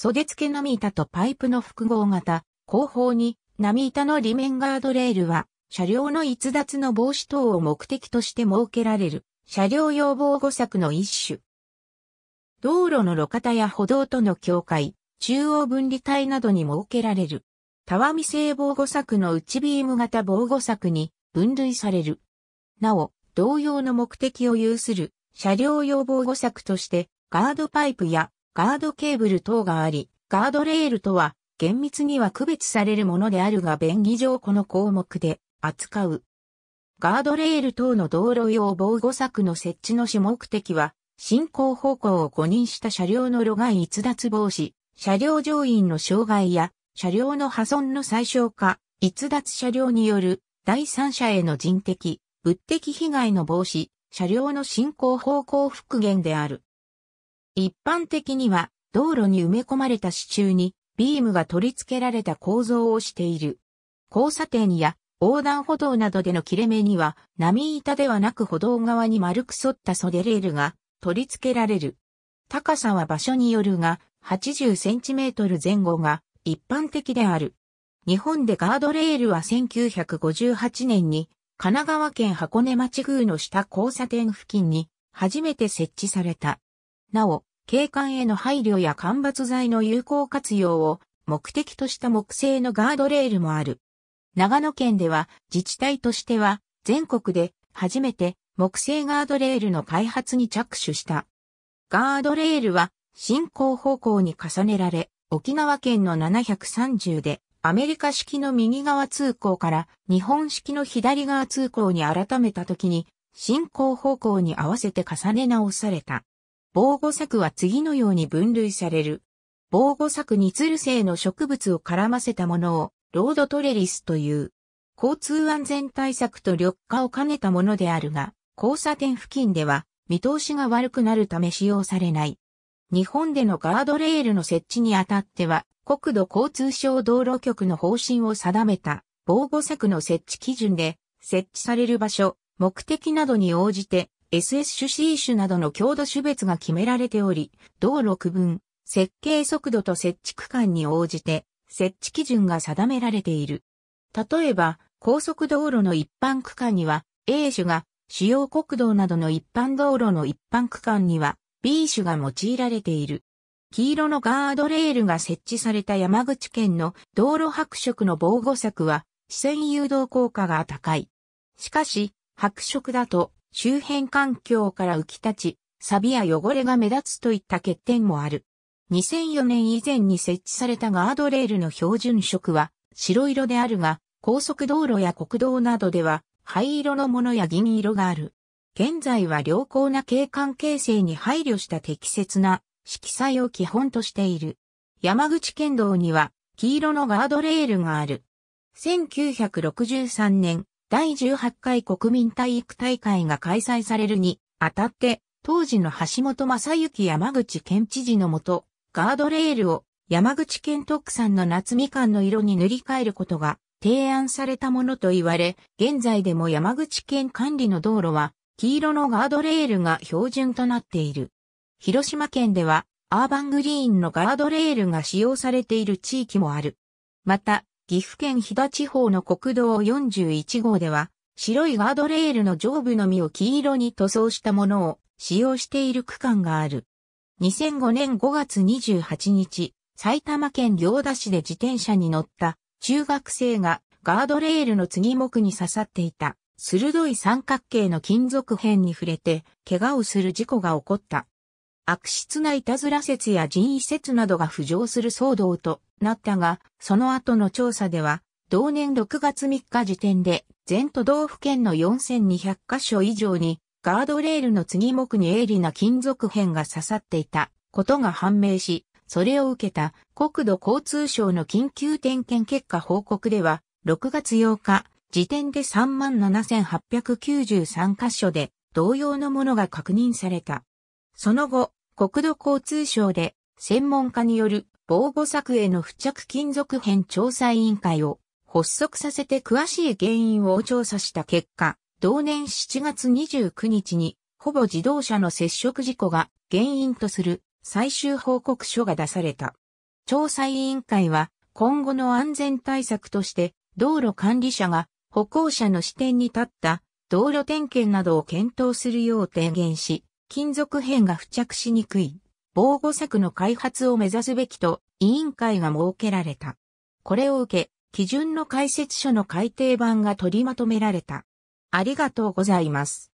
袖付け波板とパイプの複合型、後方に波板の裏面ガードレールは、車両の逸脱の防止等を目的として設けられる、車両用防護柵の一種。道路の路肩や歩道との境界、中央分離帯などに設けられる。たわみ製防護柵の内ビーム型防護柵に分類される。なお、同様の目的を有する車両用防護柵として、ガードパイプやガードケーブル等があり、ガードレールとは厳密には区別されるものであるが便宜上この項目で扱う。ガードレール等の道路用防護柵の設置の主目的は、進行方向を誤認した車両の路外逸脱防止、車両乗員の障害や、車両の破損の最小化、逸脱車両による第三者への人的、物的被害の防止、車両の進行方向復元である。一般的には道路に埋め込まれた支柱にビームが取り付けられた構造をしている。交差点や横断歩道などでの切れ目には波板ではなく歩道側に丸く沿った袖レールが取り付けられる。高さは場所によるが8 0センチメートル前後が一般的である。日本でガードレールは1958年に神奈川県箱根町宮の下交差点付近に初めて設置された。なお、景観への配慮や間伐材の有効活用を目的とした木製のガードレールもある。長野県では自治体としては全国で初めて木製ガードレールの開発に着手した。ガードレールは進行方向に重ねられ、沖縄県の730でアメリカ式の右側通行から日本式の左側通行に改めた時に進行方向に合わせて重ね直された。防護柵は次のように分類される。防護柵に鶴生性の植物を絡ませたものを、ロードトレリスという、交通安全対策と緑化を兼ねたものであるが、交差点付近では、見通しが悪くなるため使用されない。日本でのガードレールの設置にあたっては、国土交通省道路局の方針を定めた防護柵の設置基準で、設置される場所、目的などに応じて SS 種 C 種などの強度種別が決められており、道路区分、設計速度と設置区間に応じて、設置基準が定められている。例えば、高速道路の一般区間には A 種が、主要国道などの一般道路の一般区間には B 種が用いられている。黄色のガードレールが設置された山口県の道路白色の防護柵は、視線誘導効果が高い。しかし、白色だと周辺環境から浮き立ち、錆や汚れが目立つといった欠点もある。2004年以前に設置されたガードレールの標準色は白色であるが、高速道路や国道などでは灰色のものや銀色がある。現在は良好な景観形成に配慮した適切な色彩を基本としている。山口県道には黄色のガードレールがある。1963年、第18回国民体育大会が開催されるに、あたって、当時の橋本正幸山口県知事のもと、ガードレールを山口県特産の夏みかんの色に塗り替えることが提案されたものと言われ、現在でも山口県管理の道路は黄色のガードレールが標準となっている。広島県ではアーバングリーンのガードレールが使用されている地域もある。また、岐阜県飛騨地方の国道41号では、白いガードレールの上部のみを黄色に塗装したものを使用している区間がある。2005年5月28日、埼玉県行田市で自転車に乗った中学生がガードレールの次目木に刺さっていた鋭い三角形の金属片に触れて怪我をする事故が起こった。悪質ないたずら説や人為説などが浮上する騒動となったが、その後の調査では、同年6月3日時点で、全都道府県の4200カ所以上に、ガードレールの次目に鋭利な金属片が刺さっていたことが判明し、それを受けた国土交通省の緊急点検結果報告では、6月8日、時点で37,893箇所で同様のものが確認された。その後、国土交通省で専門家による防護策への付着金属片調査委員会を発足させて詳しい原因を調査した結果、同年7月29日にほぼ自動車の接触事故が原因とする最終報告書が出された。調査委員会は今後の安全対策として道路管理者が歩行者の視点に立った道路点検などを検討するよう提言し、金属片が付着しにくい防護策の開発を目指すべきと委員会が設けられた。これを受け、基準の解説書の改訂版が取りまとめられた。ありがとうございます。